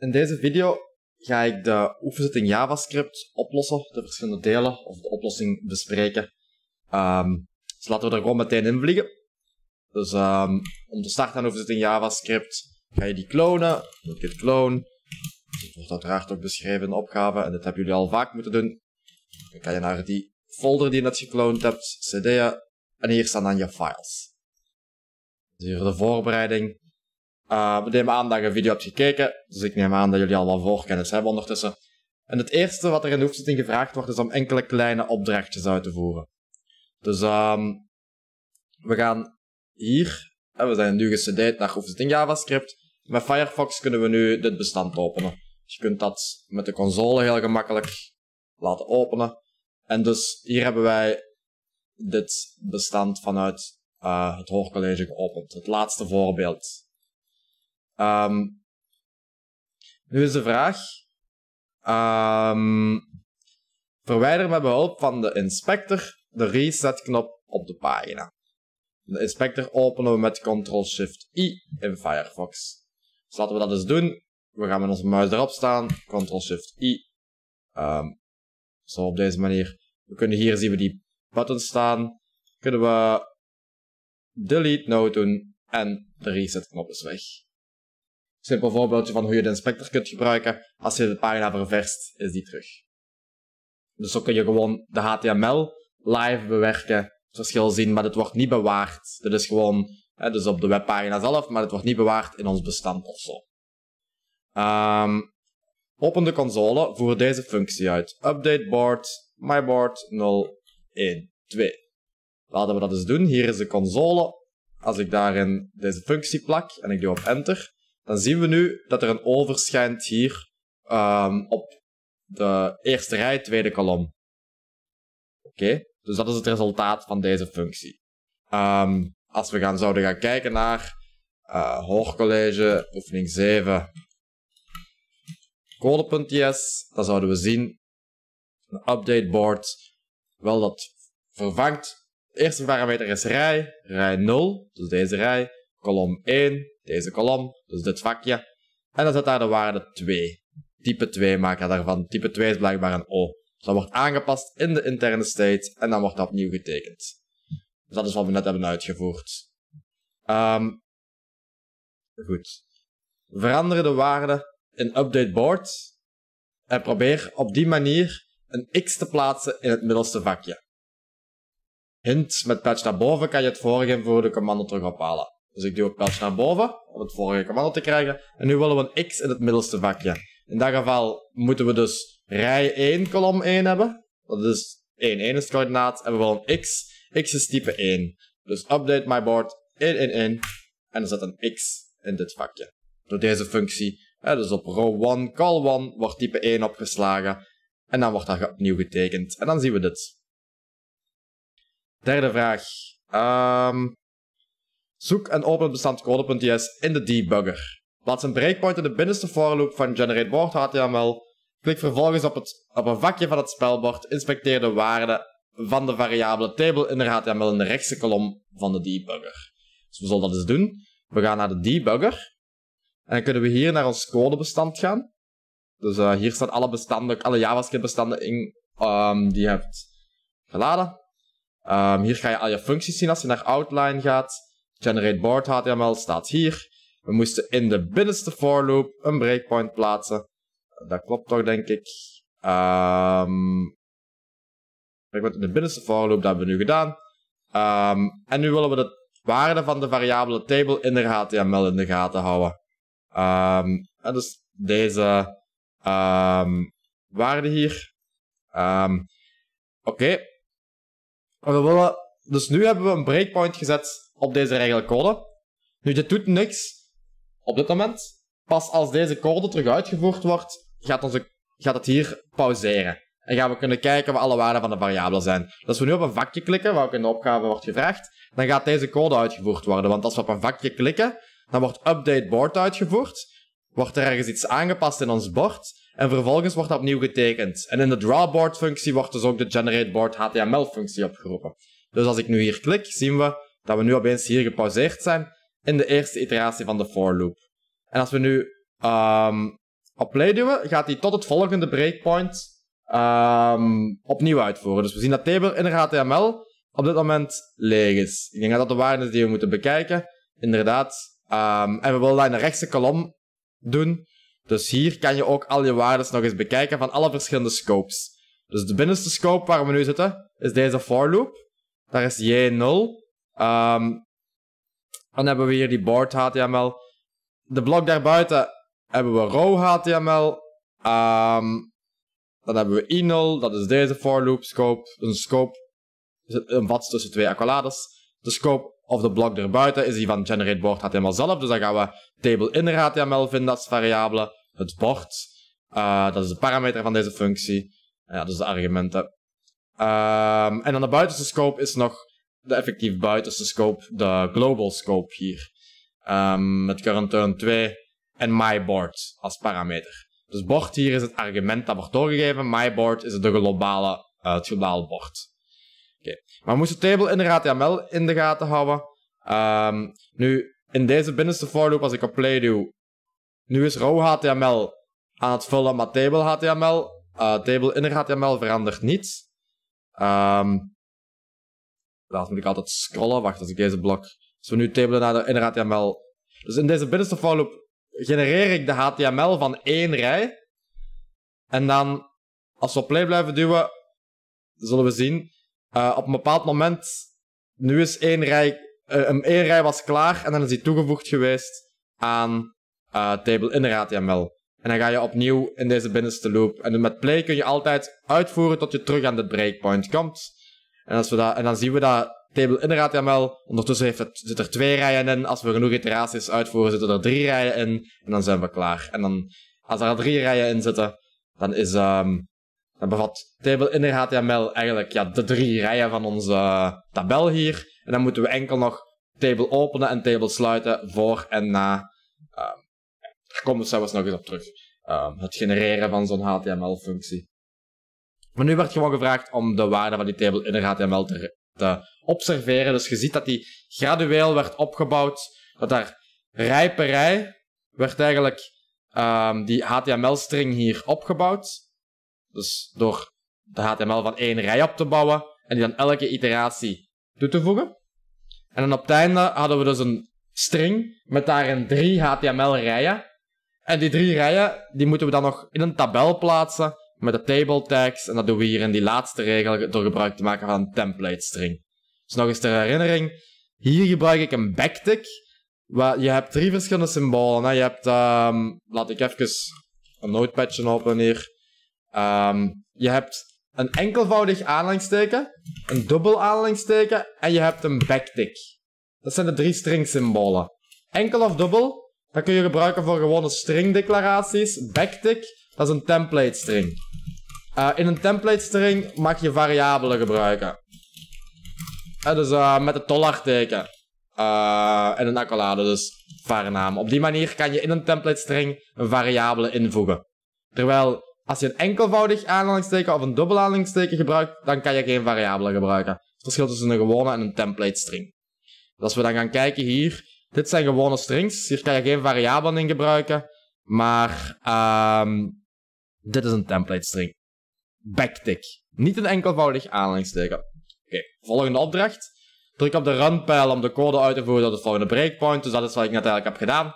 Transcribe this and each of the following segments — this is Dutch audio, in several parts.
In deze video ga ik de oefenzetting JavaScript oplossen, de verschillende delen of de oplossing bespreken. Ehm, dus laten we er gewoon meteen in vliegen. Dus ehm, om te starten aan oefenzetting JavaScript ga je die klonen, doe je clone. Dit wordt uiteraard ook beschreven in de opgave en dat hebben jullie al vaak moeten doen. Dan kan je naar die folder die je net gekloond hebt, cd'en en hier staan dan je files. Dus hier de voorbereiding. Uh, we nemen aan dat je een video hebt gekeken, dus ik neem aan dat jullie al wat voorkennis hebben ondertussen. En het eerste wat er in de in gevraagd wordt, is om enkele kleine opdrachtjes uit te voeren. Dus ehm, we gaan hier, en we zijn nu gestudeerd naar oefening JavaScript. Met Firefox kunnen we nu dit bestand openen. Dus je kunt dat met de console heel gemakkelijk laten openen. En dus hier hebben wij dit bestand vanuit eh, het hoogcollege geopend. Het laatste voorbeeld Ehm, nu is de vraag: um, verwijder met behulp van de inspector de reset-knop op de pagina. De inspector openen we met Ctrl-Shift-I in Firefox. Dus laten we dat eens doen. We gaan met onze muis erop staan, Ctrl-Shift-I. Ehm, zo op deze manier. We kunnen hier zien we die buttons staan. Kunnen we delete nou doen en de reset knop is weg simpel voorbeeldje van hoe je de inspector kunt gebruiken. Als je de pagina ververst, is die terug. Dus zo kun je gewoon de HTML live bewerken, het verschil zien, maar het wordt niet bewaard. Dit is gewoon, hè, dus op de webpagina zelf, maar het wordt niet bewaard in ons bestand of zo. Ehm, open de console, voer deze functie uit. Update board, my 0, 2. Laten we dat eens doen. Hier is de console. Als ik daarin deze functie plak en ik doe op enter, dan zien we nu dat er een overschijnt hier ehm, op de eerste rij, tweede kolom. Oké, dus dat is het resultaat van deze functie. Ehm, als we gaan, zouden gaan kijken naar uh, oefening 7, code.js, dan zouden we zien een update board. Wel, dat vervangt. De eerste parameter is rij, rij 0, dus deze rij, kolom 1, deze kolom, dus dit vakje. En dan zit daar de waarde 2. Type 2 maak je daarvan. Type 2 is blijkbaar een O. Dus dat wordt aangepast in de interne state en dan wordt dat opnieuw getekend. Dus dat is wat we net hebben uitgevoerd. Um, goed. Verander de waarde in update board en probeer op die manier een x te plaatsen in het middelste vakje. Hint, met patch daarboven kan je het vorige invoerde commando terug ophalen. Dus ik doe een pijltje naar boven om het vorige commando te krijgen. En nu willen we een x in het middelste vakje. In dat geval moeten we dus rij 1, kolom 1 hebben. Dat is 1, 1 is het coördinaat. En we willen een x. x is type 1. Dus update my board, 1, 1, 1. En dan zet een x in dit vakje. Door deze functie. Hè, dus op row 1, call 1 wordt type 1 opgeslagen. En dan wordt dat opnieuw getekend. En dan zien we dit. Derde vraag. Um, Zoek en open het bestand code.js in de debugger. Plaats een breakpoint in de binnenste voorloop van generate board Klik vervolgens op, het, op een vakje van het spelbord, inspecteer de waarde van de variabele table in de HTML in de rechtse kolom van de debugger. Dus we zullen dat eens doen. We gaan naar de debugger. En dan kunnen we hier naar ons codebestand gaan. Dus eh, hier staan alle bestanden, alle JavaScript bestanden in ehm, die je hebt geladen. Ehm, hier ga je al je functies zien als je naar outline gaat. Generate board HTML staat hier. We moesten in de binnenste for loop een breakpoint plaatsen. Dat klopt toch, denk ik. Um, in de binnenste for loop, dat hebben we nu gedaan. Um, en nu willen we de waarde van de variabele table in de HTML in de gaten houden. Um, en dus deze um, waarde hier. Oké. We willen, dus nu hebben we een breakpoint gezet op deze regelcode. Nu, dit doet niks op dit moment. Pas als deze code terug uitgevoerd wordt, gaat, onze, gaat het hier pauzeren. En gaan we kunnen kijken wat alle waarden van de variabelen zijn. Dus als we nu op een vakje klikken, waar ook in de opgave wordt gevraagd, dan gaat deze code uitgevoerd worden. Want als we op een vakje klikken, dan wordt update board uitgevoerd, wordt er ergens iets aangepast in ons bord, en vervolgens wordt dat opnieuw getekend. En in de drawboard functie wordt dus ook de generate board HTML functie opgeroepen. Dus als ik nu hier klik, zien we dat we nu opeens hier gepauzeerd zijn in de eerste iteratie van de for loop. En als we nu um, op play doen, gaat hij tot het volgende breakpoint ehm, opnieuw uitvoeren. Dus we zien dat table in de HTML op dit moment leeg is. Ik denk dat dat de waarde is die we moeten bekijken. Inderdaad. Ehm, en we willen dat in de rechtse kolom doen. Dus hier kan je ook al je waarden nog eens bekijken van alle verschillende scopes. Dus de binnenste scope waar we nu zitten, is deze for loop. Daar is j 0. Ehm, dan hebben we hier die board HTML. De blok daarbuiten hebben we row HTML. Ehm, dan hebben we E0. dat is deze for loop scope. Een scope, een wat tussen twee accolades. De scope of de blok erbuiten is die van generate board HTML zelf. Dus dan gaan we table inner HTML vinden als variabele. Het bord, eh, dat is de parameter van deze functie. Ja, is de argumenten. Ehm, en dan de buitenste scope is nog de effectief buitenste scope, de global scope hier. Ehm, met current turn 2 en myboard als parameter. Dus bord hier is het argument dat wordt doorgegeven. Myboard is de globale, uh, het globale bord. Oké, Maar we moesten table innerHTML HTML in de gaten houden. Ehm, nu, in deze binnenste voorloop als ik op play doe, nu is raw HTML aan het vullen, maar table HTML, uh, table innerHTML HTML verandert niets. Ehm, Daarnaast moet ik altijd scrollen. Wacht, als ik deze blok... Als dus we nu tabelen naar de, in HTML... Dus in deze binnenste loop genereer ik de HTML van één rij. En dan, als we op play blijven duwen, zullen we zien... Uh, op een bepaald moment... Nu is één rij... Uh, één rij was klaar en dan is die toegevoegd geweest aan uh, table in de HTML. En dan ga je opnieuw in deze binnenste loop. En met play kun je altijd uitvoeren tot je terug aan de breakpoint komt. En, als we dat, en dan zien we dat table in HTML. Ondertussen heeft het, zit er twee rijen in. Als we genoeg iteraties uitvoeren, zitten er drie rijen in. En dan zijn we klaar. En dan, als er al drie rijen in zitten, dan is, um, dan bevat table inner HTML eigenlijk ja, de drie rijen van onze tabel hier. En dan moeten we enkel nog table openen en table sluiten voor en na. daar ehm, komen we zelfs nog eens op terug. Ehm, het genereren van zo'n HTML-functie. Maar nu werd gewoon gevraagd om de waarde van die table in de HTML te, observeren. Dus je ziet dat die gradueel werd opgebouwd. Dat daar rij per rij werd eigenlijk ehm, die HTML-string hier opgebouwd. Dus door de HTML van één rij op te bouwen en die dan elke iteratie toe te voegen. En dan op het einde hadden we dus een string met daarin drie HTML-rijen. En die drie rijen die moeten we dan nog in een tabel plaatsen met de table tags. En dat doen we hier in die laatste regel door gebruik te maken van een template string. Dus nog eens ter herinnering. Hier gebruik ik een backtick. Je hebt drie verschillende symbolen. Hè. Je hebt, um, laat ik even een notepadje openen hier. Ehm, je hebt een enkelvoudig aanhalingsteken, een dubbel aanhalingsteken en je hebt een backtick. Dat zijn de drie string symbolen. Enkel of dubbel, dat kun je gebruiken voor gewone stringdeclaraties. Backtick, dat is een template string. Eh, in een template string mag je variabelen gebruiken. Uh, dus eh, met het dollarteken. en een accolade, dus varnaam. Op die manier kan je in een template string een variabele invoegen. Terwijl als je een enkelvoudig aanhalingsteken of een dubbel aanhalingsteken gebruikt, dan kan je geen variabelen gebruiken. Het verschil tussen een gewone en een template string. Dus als we dan gaan kijken hier, dit zijn gewone strings. Hier kan je geen variabelen in gebruiken. Maar ehm, dit is een template string backtick. Niet een enkelvoudig aanhalingsteken. Oké, volgende opdracht. Druk op de runpijl om de code uit te voeren tot de volgende breakpoint. Dus dat is wat ik net eigenlijk heb gedaan.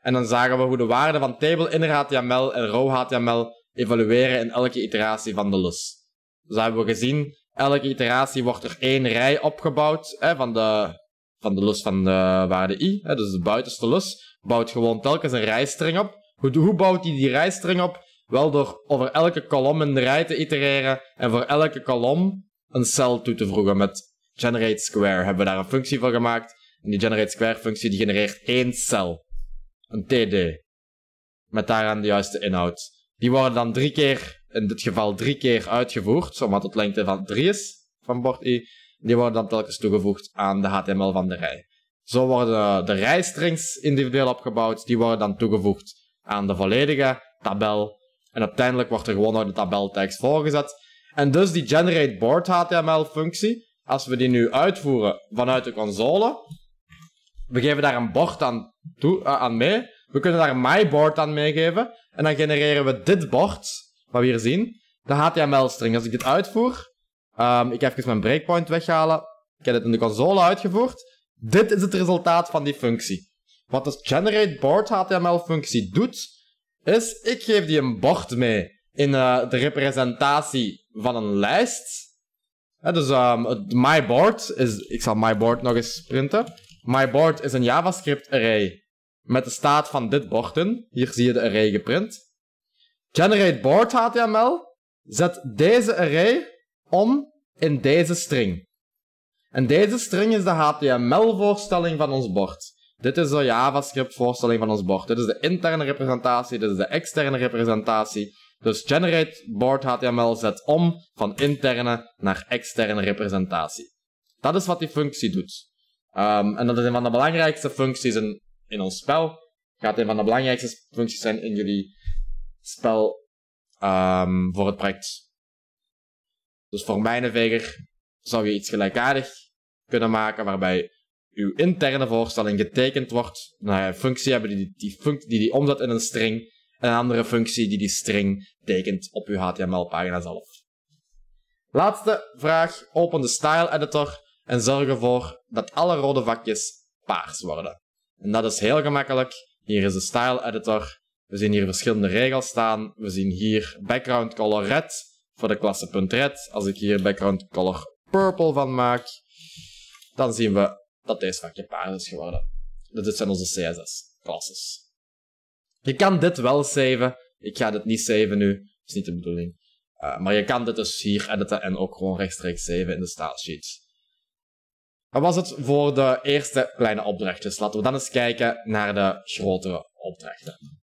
En dan zagen we hoe de waarden van table inner HTML en row HTML evalueren in elke iteratie van de lus. Dus hebben we gezien. Elke iteratie wordt er één rij opgebouwd hè, van, de, van de lus van de waarde i. Hè, dus de buitenste lus bouwt gewoon telkens een rijstring op. Hoe, hoe bouwt hij die, die rijstring op? Wel door over elke kolom de rij te itereren en voor elke kolom een cel toe te voegen. Met generate square hebben we daar een functie voor gemaakt. En die generate square functie die genereert één cel. Een TD. Met daaraan de juiste inhoud. Die worden dan drie keer, in dit geval drie keer uitgevoerd, omdat het lengte van 3 is van bord I. Die worden dan telkens toegevoegd aan de HTML van de rij. Zo worden de rijstrings individueel opgebouwd. Die worden dan toegevoegd aan de volledige tabel en uiteindelijk wordt er gewoon nog de tabeltekst voorgezet. En dus die generate board HTML-functie, als we die nu uitvoeren vanuit de console, we geven daar een bord aan, toe, eh, aan mee. We kunnen daar een myboard aan meegeven. En dan genereren we dit bord, wat we hier zien, de HTML-string. Als ik dit uitvoer, um, ik even mijn breakpoint weghalen. Ik heb dit in de console uitgevoerd. Dit is het resultaat van die functie. Wat de generate board HTML functie doet, is, dus ik geef die een bord mee in eh, de representatie van een lijst. Eh, dus um, my board is, ik zal my board nog eens printen. My board is een JavaScript array met de staat van dit bord in. Hier zie je de array geprint. Generate board HTML zet deze array om in deze string. En deze string is de HTML-voorstelling van ons bord. Dit is de JavaScript voorstelling van ons bord. Dit is de interne representatie, dit is de externe representatie. Dus generate board HTML zet om van interne naar externe representatie. Dat is wat die functie doet. Ehm, en dat is een van de belangrijkste functies in, in ons spel. Gaat een van de belangrijkste functies zijn in jullie spel ehm, voor het project. Dus voor mijnenveger zou je iets gelijkaardig kunnen maken waarbij uw interne voorstelling getekend wordt naar een functie hebben die die, die die omzet in een string en een andere functie die die string tekent op uw HTML-pagina zelf. Laatste vraag. Open de style editor en zorg ervoor dat alle rode vakjes paars worden. En dat is heel gemakkelijk. Hier is de style editor. We zien hier verschillende regels staan. We zien hier background color red voor de klasse .red. Als ik hier background color purple van maak, dan zien we dat thuisvakje paars is geworden. Dit zijn onze CSS-classes. Je kan dit wel saven. Ik ga dit niet saven nu. Dat is niet de bedoeling. Eh, maar je kan dit dus hier editen en ook gewoon rechtstreeks saven in de stylesheet. Dat was het voor de eerste kleine opdrachtjes. Laten we dan eens kijken naar de grotere opdrachten.